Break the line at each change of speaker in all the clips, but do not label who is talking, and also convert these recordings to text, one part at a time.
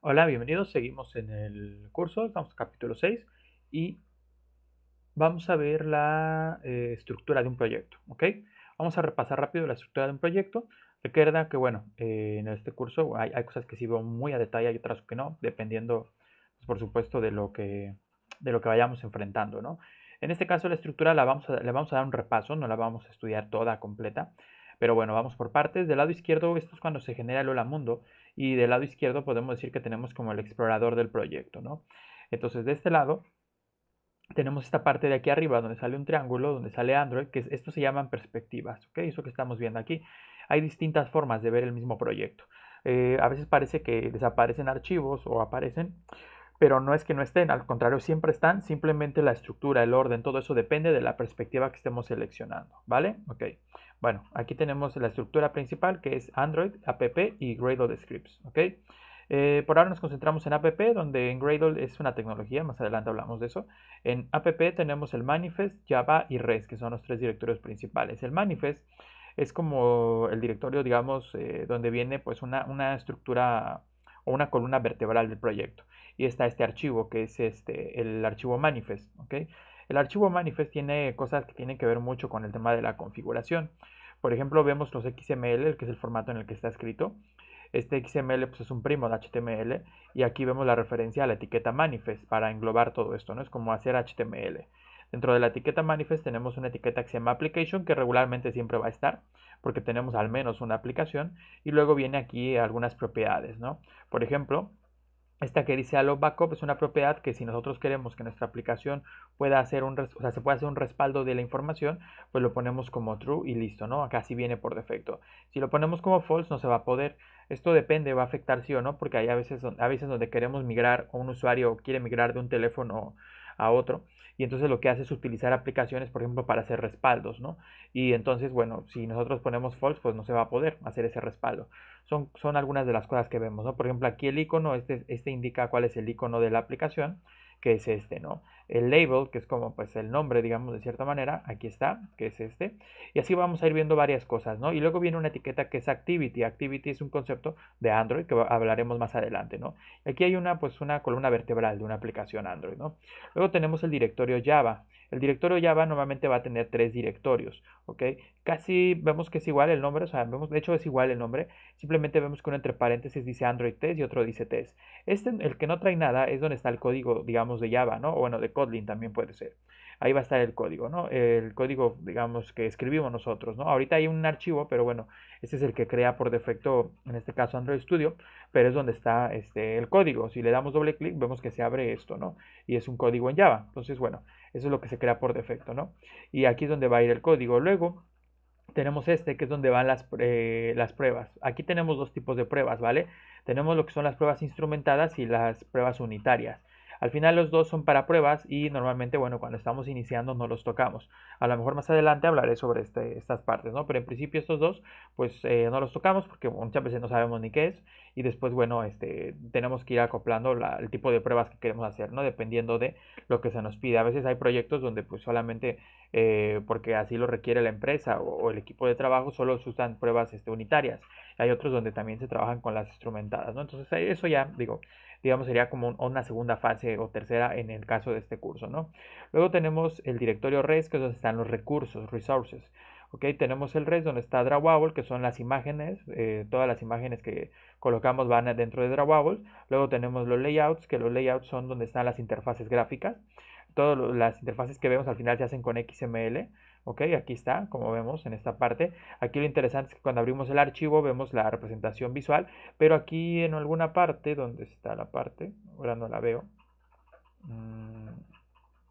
Hola, bienvenidos. Seguimos en el curso, estamos en capítulo 6 y vamos a ver la eh, estructura de un proyecto. ¿ok? Vamos a repasar rápido la estructura de un proyecto. Recuerda que, bueno, eh, en este curso hay, cosas que sí muy a detalle, y otras que no, dependiendo, pues, por supuesto, de lo que, de lo que vayamos enfrentando. ¿no? En este caso, la estructura la vamos le vamos a dar un repaso, no la vamos a estudiar toda completa. Pero bueno, vamos por partes. Del lado izquierdo, esto es cuando se genera el hola mundo y del lado izquierdo podemos decir que tenemos como el explorador del proyecto, ¿no? Entonces de este lado tenemos esta parte de aquí arriba donde sale un triángulo, donde sale Android, que esto se llaman perspectivas, ¿ok? Eso que estamos viendo aquí. Hay distintas formas de ver el mismo proyecto. Eh, a veces parece que desaparecen archivos o aparecen, pero no es que no estén, al contrario, siempre están, simplemente la estructura, el orden, todo eso depende de la perspectiva que estemos seleccionando, ¿vale? Ok. Bueno, aquí tenemos la estructura principal que es Android, app y Gradle Scripts. ¿okay? Eh, por ahora nos concentramos en app, donde en Gradle es una tecnología, más adelante hablamos de eso. En app tenemos el manifest, Java y res, que son los tres directorios principales. El manifest es como el directorio, digamos, eh, donde viene pues una, una estructura o una columna vertebral del proyecto. Y está este archivo, que es este, el archivo manifest. ¿okay? El archivo manifest tiene cosas que tienen que ver mucho con el tema de la configuración. Por ejemplo, vemos los XML, que es el formato en el que está escrito. Este XML pues, es un primo de HTML y aquí vemos la referencia a la etiqueta manifest para englobar todo esto, ¿no? Es como hacer HTML. Dentro de la etiqueta manifest tenemos una etiqueta que se llama application que regularmente siempre va a estar porque tenemos al menos una aplicación y luego viene aquí algunas propiedades, ¿no? Por ejemplo, esta que dice Allo Backup es una propiedad que si nosotros queremos que nuestra aplicación pueda hacer un, o sea, se pueda hacer un respaldo de la información, pues lo ponemos como true y listo, ¿no? Acá sí viene por defecto. Si lo ponemos como false no se va a poder. Esto depende, va a afectar sí o no, porque hay a veces, a veces donde queremos migrar o un usuario quiere migrar de un teléfono a otro, y entonces lo que hace es utilizar aplicaciones, por ejemplo, para hacer respaldos, ¿no? Y entonces, bueno, si nosotros ponemos false, pues no se va a poder hacer ese respaldo. Son, algunas de las cosas que vemos, ¿no? Por ejemplo, aquí el icono, este, este indica cuál es el icono de la aplicación, que es este, ¿no? el label, que es como pues el nombre, digamos, de cierta manera, aquí está, que es este, y así vamos a ir viendo varias cosas, ¿no? Y luego viene una etiqueta que es activity, activity es un concepto de Android que hablaremos más adelante, ¿no? Aquí hay una pues una columna vertebral de una aplicación Android, ¿no? Luego tenemos el directorio Java. El directorio Java normalmente va a tener tres directorios, ¿ok? Casi vemos que es igual el nombre, o sea, vemos, de hecho es igual el nombre, simplemente vemos que uno entre paréntesis dice Android test y otro dice test. Este, el que no trae nada, es donde está el código, digamos, de Java, ¿no? O bueno, de también puede ser. Ahí va a estar el código, ¿no? El código, digamos, que escribimos nosotros, ¿no? Ahorita hay un archivo, pero bueno, este es el que crea por defecto, en este caso Android Studio, pero es donde está este, el código. Si le damos doble clic, vemos que se abre esto, ¿no? Y es un código en Java. Entonces, bueno, eso es lo que se crea por defecto, ¿no? Y aquí es donde va a ir el código. Luego, tenemos este, que es donde van las, eh, las pruebas. Aquí tenemos dos tipos de pruebas, ¿vale? Tenemos lo que son las pruebas instrumentadas y las pruebas unitarias. Al final los dos son para pruebas y normalmente, bueno, cuando estamos iniciando no los tocamos. A lo mejor más adelante hablaré sobre este, estas partes, ¿no? Pero en principio estos dos, pues eh, no los tocamos porque muchas veces no sabemos ni qué es y después, bueno, este, tenemos que ir acoplando el tipo de pruebas que queremos hacer, ¿no? Dependiendo de lo que se nos pide. A veces hay proyectos donde pues solamente eh, porque así lo requiere la empresa o, el equipo de trabajo solo se usan pruebas este, unitarias. Hay otros donde también se trabajan con las instrumentadas, ¿no? Entonces eso ya, digo, digamos, sería como una segunda fase o tercera en el caso de este curso, ¿no? Luego tenemos el directorio RES, que es donde están los recursos, resources. ¿ok? Tenemos el res donde está Drawable, que son las imágenes, eh, todas las imágenes que colocamos van dentro de drawables Luego tenemos los layouts, que los layouts son donde están las interfaces gráficas todas las interfaces que vemos al final se hacen con XML. Ok, aquí está, como vemos en esta parte. Aquí lo interesante es que cuando abrimos el archivo vemos la representación visual, pero aquí en alguna parte, donde está la parte? Ahora no la veo. Mm,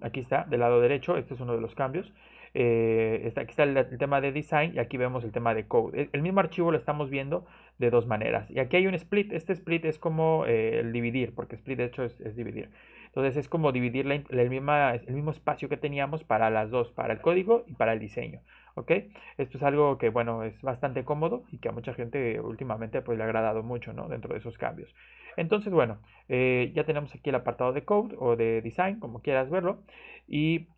aquí está, del lado derecho, este es uno de los cambios. Eh, está, aquí está el, tema de design y aquí vemos el tema de code. El, mismo archivo lo estamos viendo de dos maneras. Y aquí hay un split. Este split es como eh, el dividir, porque split de hecho es, dividir. Entonces es como dividir el mismo espacio que teníamos para las dos, para el código y para el diseño. Esto es algo que, bueno, es bastante cómodo y que a mucha gente últimamente pues le ha agradado mucho, ¿no? Dentro de esos cambios. Entonces, bueno, eh, ya tenemos aquí el apartado de code o de design, como quieras verlo. Y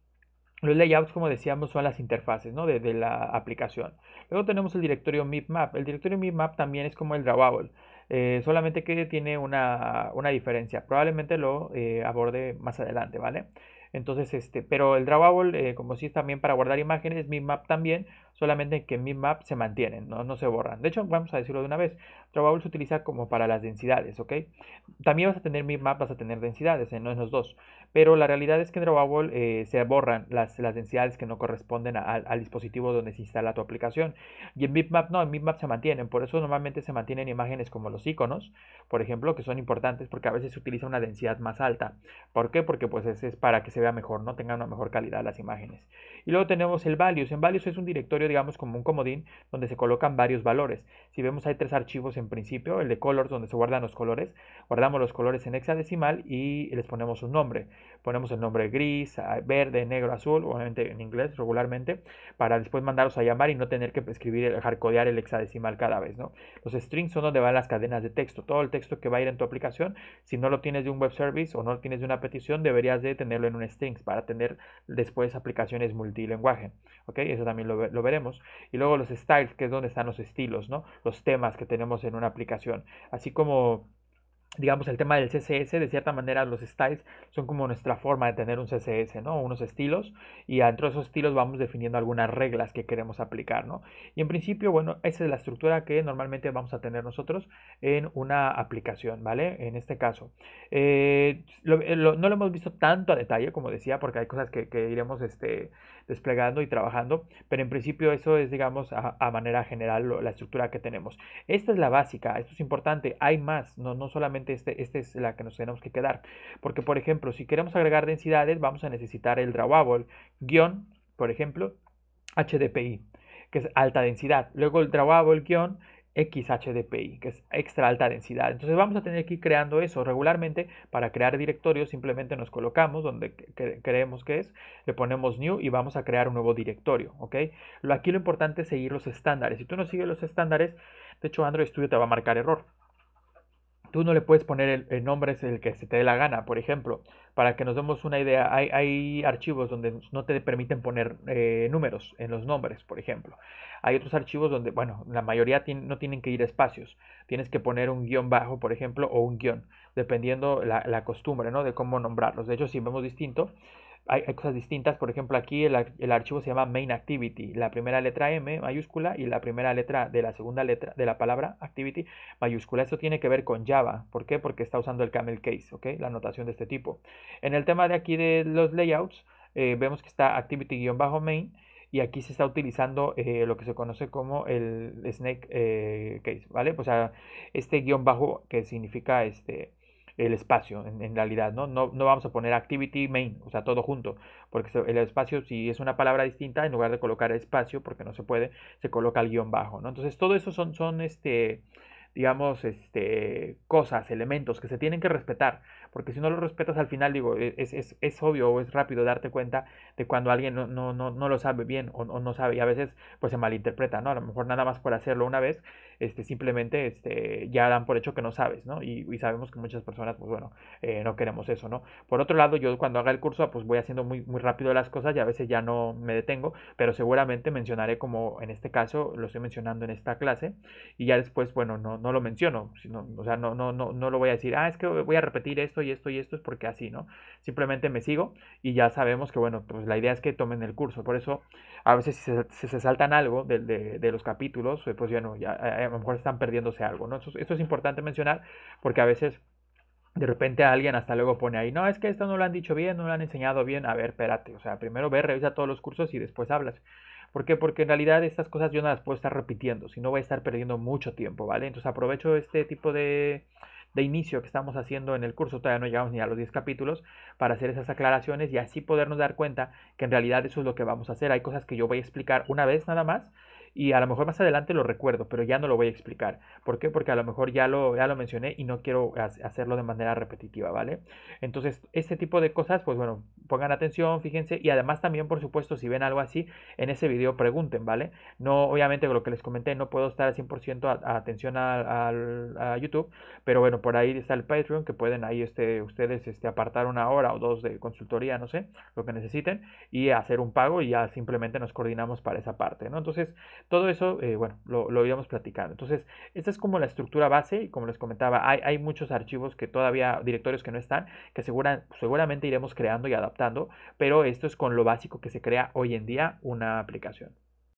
los layouts, como decíamos, son las interfaces ¿no? de, la aplicación. Luego tenemos el directorio MIPMAP. El directorio MIPMAP también es como el drawable, eh, solamente que tiene una, diferencia. Probablemente lo eh, aborde más adelante, ¿vale? Entonces, este, pero el drawable, eh, como si es también para guardar imágenes, map también, solamente que map se mantienen, ¿no? se borran. De hecho, vamos a decirlo de una vez, drawable se utiliza como para las densidades, ¿ok? También vas a tener mipmap vas a tener densidades, eh, no en los dos. Pero la realidad es que en drawable eh, se borran las, las, densidades que no corresponden al dispositivo donde se instala tu aplicación. Y en map no, en mipmap se mantienen, por eso normalmente se mantienen imágenes como los iconos, por ejemplo, que son importantes porque a veces se utiliza una densidad más alta. ¿Por qué? Porque pues es, es para que se vea mejor, ¿no? Tengan una mejor calidad las imágenes. Y luego tenemos el values. En values es un directorio, digamos, como un comodín donde se colocan varios valores. Si vemos hay tres archivos en principio, el de colors donde se guardan los colores, guardamos los colores en hexadecimal y les ponemos un nombre. Ponemos el nombre gris, verde, negro, azul, obviamente en inglés regularmente, para después mandarlos a llamar y no tener que escribir, el codear el hexadecimal cada vez, ¿no? Los strings son donde van las cadenas de texto, todo el texto que va a ir en tu aplicación, si no lo tienes de un web service o no lo tienes de una petición, deberías de tenerlo en un strings para tener después aplicaciones multilenguaje. ¿Ok? Eso también lo, lo, veremos. Y luego los styles, que es donde están los estilos, ¿no? Los temas que tenemos en una aplicación. Así como digamos, el tema del CSS, de cierta manera los styles son como nuestra forma de tener un CSS, ¿no? Unos estilos y dentro de esos estilos vamos definiendo algunas reglas que queremos aplicar, ¿no? Y en principio, bueno, esa es la estructura que normalmente vamos a tener nosotros en una aplicación, ¿vale? En este caso. Eh, eh, no lo hemos visto tanto a detalle, como decía, porque hay cosas que, que iremos, este, desplegando y trabajando, pero en principio eso es, digamos, a, manera general la estructura que tenemos. Esta es la básica, esto es importante, hay más, no, no solamente este, esta es la que nos tenemos que quedar, porque por ejemplo, si queremos agregar densidades, vamos a necesitar el drawable guión, por ejemplo, HDPI, que es alta densidad, luego el drawable guión, XHDPI, que es extra alta densidad. Entonces vamos a tener que ir creando eso regularmente para crear directorios. Simplemente nos colocamos donde creemos que es, le ponemos new y vamos a crear un nuevo directorio. ¿ok? Aquí lo importante es seguir los estándares. Si tú no sigues los estándares, de hecho Android Studio te va a marcar error. Tú no le puedes poner el, nombre el que se te dé la gana, por ejemplo. Para que nos demos una idea, hay, archivos donde no te permiten poner eh, números en los nombres, por ejemplo. Hay otros archivos donde, bueno, la mayoría no tienen que ir espacios. Tienes que poner un guión bajo, por ejemplo, o un guión, dependiendo la, la costumbre, ¿no? De cómo nombrarlos. De hecho, si vemos distinto, hay, cosas distintas. Por ejemplo, aquí el, archivo se llama MainActivity. La primera letra M mayúscula y la primera letra de la segunda letra de la palabra activity mayúscula. Esto tiene que ver con Java. ¿Por qué? Porque está usando el camel case, ¿ok? La notación de este tipo. En el tema de aquí de los layouts, eh, vemos que está activity-main y aquí se está utilizando eh, lo que se conoce como el snake eh, case, ¿vale? O pues, sea, ah, este guión bajo que significa este el espacio en, realidad, ¿no? ¿no? ¿no? vamos a poner activity main, o sea, todo junto, porque el espacio si es una palabra distinta, en lugar de colocar espacio, porque no se puede, se coloca el guión bajo, ¿no? Entonces, todo eso son, son este, digamos, este, cosas, elementos que se tienen que respetar, porque si no lo respetas al final, digo, e, es, es, es obvio o es rápido darte cuenta de cuando alguien no, no, no, lo sabe bien o, o, no sabe y a veces pues se malinterpreta, ¿no? A lo mejor nada más por hacerlo una vez este, simplemente este, ya dan por hecho que no sabes, ¿no? Y, sabemos que muchas personas, pues bueno, eh, no queremos eso, ¿no? Por otro lado, yo cuando haga el curso, pues voy haciendo muy, muy rápido las cosas y a veces ya no me detengo, pero seguramente mencionaré como en este caso lo estoy mencionando en esta clase y ya después, bueno, no, no lo menciono, o sea, no, no, no, no lo voy a decir, ah, es que voy a repetir esto y esto y esto es porque así, ¿no? Simplemente me sigo y ya sabemos que, bueno, pues la idea es que tomen el curso, por eso a veces si se, saltan algo de, de, de los capítulos, eh, pues bueno, ya eh, mejor están perdiéndose algo, ¿no? Esto, es importante mencionar porque a veces de repente alguien hasta luego pone ahí, no, es que esto no lo han dicho bien, no lo han enseñado bien, a ver, espérate, o sea, primero ve, revisa todos los cursos y después hablas. ¿Por qué? Porque en realidad estas cosas yo no las puedo estar repitiendo, si no voy a estar perdiendo mucho tiempo, ¿vale? Entonces aprovecho este tipo de, de inicio que estamos haciendo en el curso, todavía no llegamos ni a los 10 capítulos, para hacer esas aclaraciones y así podernos dar cuenta que en realidad eso es lo que vamos a hacer. Hay cosas que yo voy a explicar una vez nada más y a lo mejor más adelante lo recuerdo, pero ya no lo voy a explicar. ¿Por qué? Porque a lo mejor ya lo, ya lo mencioné y no quiero hacerlo de manera repetitiva, ¿vale? Entonces, este tipo de cosas, pues bueno, pongan atención, fíjense, y además también, por supuesto, si ven algo así, en ese video pregunten, ¿vale? No, obviamente, con lo que les comenté, no puedo estar al 100% a, atención a, YouTube, pero bueno, por ahí está el Patreon, que pueden ahí este, ustedes este, apartar una hora o dos de consultoría, no sé, lo que necesiten, y hacer un pago y ya simplemente nos coordinamos para esa parte, ¿no? Entonces, todo eso, eh, bueno, lo, lo platicando. Entonces, esta es como la estructura base y como les comentaba, hay, muchos archivos que todavía, directorios que no están, que seguramente iremos creando y adaptando, pero esto es con lo básico que se crea hoy en día una aplicación.